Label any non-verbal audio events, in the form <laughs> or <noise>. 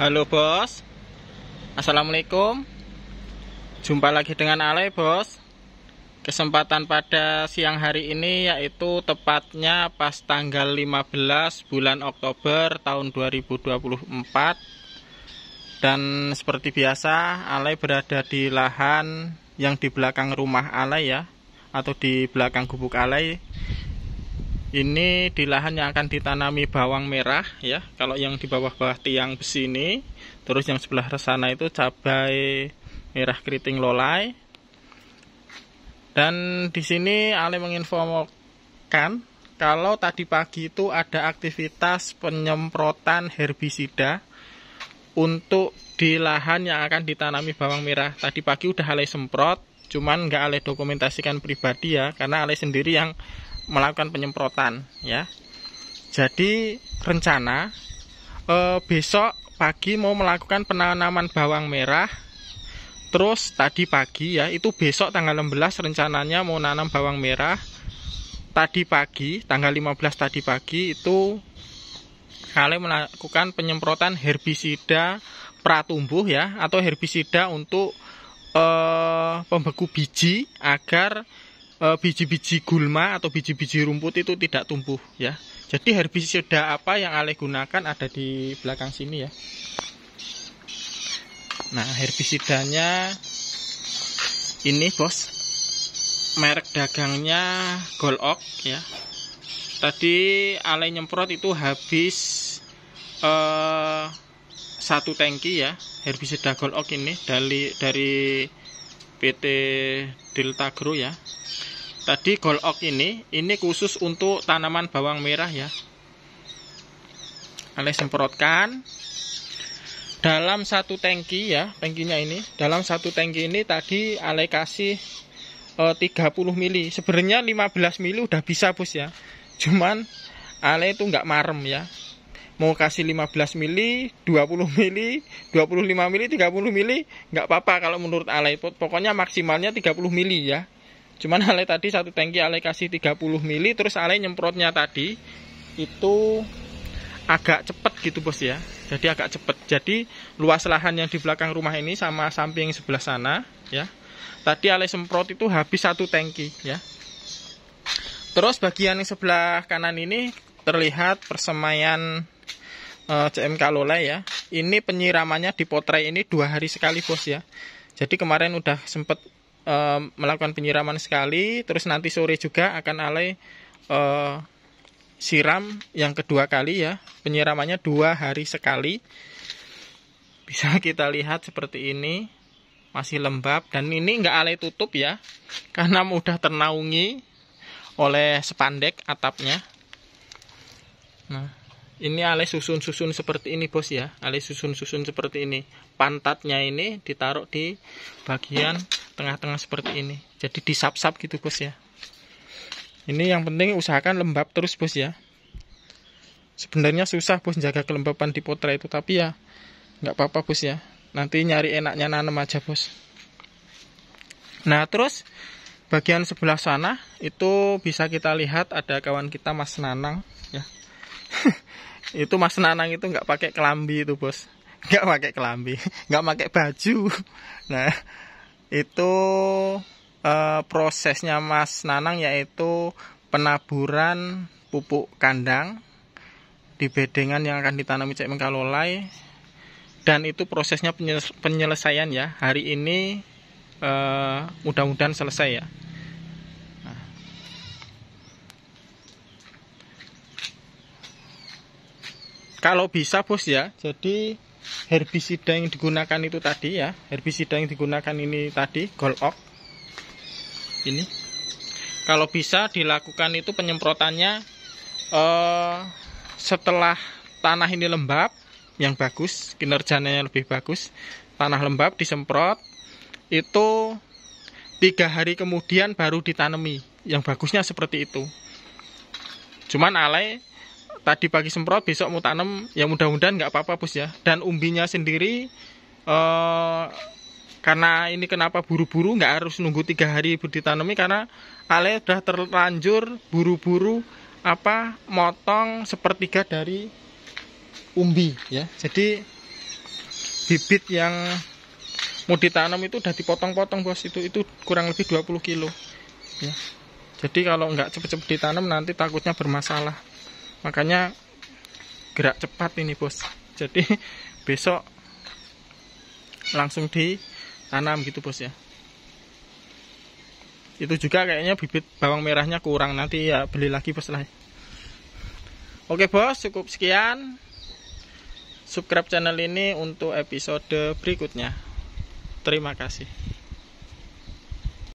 Halo bos Assalamualaikum Jumpa lagi dengan Ale bos Kesempatan pada siang hari ini yaitu tepatnya pas tanggal 15 bulan Oktober tahun 2024 Dan seperti biasa Ale berada di lahan yang di belakang rumah Ale ya Atau di belakang gubuk Ale ini di lahan yang akan ditanami bawang merah ya. Kalau yang di bawah-bawah tiang besi ini, terus yang sebelah sana itu cabai merah keriting lolai. Dan di sini Ale menginformasikan kalau tadi pagi itu ada aktivitas penyemprotan herbisida untuk di lahan yang akan ditanami bawang merah. Tadi pagi udah Ale semprot, cuman nggak Ale dokumentasikan pribadi ya, karena Ale sendiri yang melakukan penyemprotan ya. Jadi rencana e, besok pagi mau melakukan penanaman bawang merah. Terus tadi pagi ya, itu besok tanggal 16 rencananya mau nanam bawang merah. Tadi pagi, tanggal 15 tadi pagi itu kali melakukan penyemprotan herbisida pratumbuh ya atau herbisida untuk e, pembeku biji agar Eh, biji-biji gulma atau biji-biji rumput itu tidak tumbuh ya. Jadi herbisida apa yang Ale gunakan ada di belakang sini ya. Nah, herbisidanya ini bos merek dagangnya Golok ya. Tadi Ale nyemprot itu habis eh, satu tangki ya herbisida Golok ini dari dari PT Delta Gro ya. Tadi golok ini, ini khusus untuk tanaman bawang merah ya. Ale semprotkan dalam satu tangki ya, tangkinya ini. Dalam satu tangki ini tadi Ale kasih e, eh, 30 mili. Sebenarnya 15 mili udah bisa bos ya. Cuman Ale itu nggak marem ya mau kasih 15 mili, 20 mili, 25 mili, 30 mili, nggak apa-apa kalau menurut ale. Pokoknya maksimalnya 30 mili ya. Cuman Ale tadi satu tangki Ale kasih 30 mili terus Ale nyemprotnya tadi itu agak cepet gitu bos ya. Jadi agak cepet. Jadi luas lahan yang di belakang rumah ini sama samping sebelah sana ya. Tadi Ale semprot itu habis satu tangki ya. Terus bagian yang sebelah kanan ini terlihat persemaian uh, eh, CMK Lola ya. Ini penyiramannya di potray ini dua hari sekali bos ya. Jadi kemarin udah sempet e, melakukan penyiraman sekali terus nanti sore juga akan alai e, siram yang kedua kali ya penyiramannya dua hari sekali bisa <laughs> kita lihat seperti ini masih lembab dan ini nggak alai tutup ya karena mudah ternaungi oleh spandek atapnya nah ini alis susun-susun seperti ini bos ya alis susun-susun seperti ini pantatnya ini ditaruh di bagian tengah-tengah seperti ini jadi disap-sap gitu bos ya ini yang penting usahakan lembab terus bos ya sebenarnya susah bos jaga kelembapan di potra itu tapi ya nggak apa-apa bos ya nanti nyari enaknya nanam aja bos nah terus bagian sebelah sana itu bisa kita lihat ada kawan kita mas nanang ya itu Mas Nanang itu nggak pakai kelambi itu bos <laughs> nggak pakai kelambi <laughs> nggak pakai baju nah itu e, prosesnya Mas Nanang yaitu penaburan pupuk kandang di bedengan yang akan ditanami cek mengkalolai dan itu prosesnya penyelesaian ya hari ini e, mudah-mudahan selesai ya kalau bisa bos ya jadi herbisida yang digunakan itu tadi ya herbisida yang digunakan ini tadi golok ini kalau bisa dilakukan itu penyemprotannya eh, setelah tanah ini lembab yang bagus kinerjanya lebih bagus tanah lembab disemprot itu tiga hari kemudian baru ditanami yang bagusnya seperti itu cuman alay tadi pagi semprot besok mau tanam ya mudah-mudahan nggak apa-apa bos ya dan umbinya sendiri eh, karena ini kenapa buru-buru nggak harus nunggu tiga hari ditanami karena ale sudah terlanjur buru-buru apa motong sepertiga dari umbi ya jadi bibit yang mau ditanam itu udah dipotong-potong bos itu itu kurang lebih 20 kilo ya jadi kalau nggak cepet-cepet ditanam nanti takutnya bermasalah makanya gerak cepat ini bos jadi <laughs> besok langsung ditanam gitu bos ya itu juga kayaknya bibit bawang merahnya kurang nanti ya beli lagi bos lah oke bos cukup sekian subscribe channel ini untuk episode berikutnya terima kasih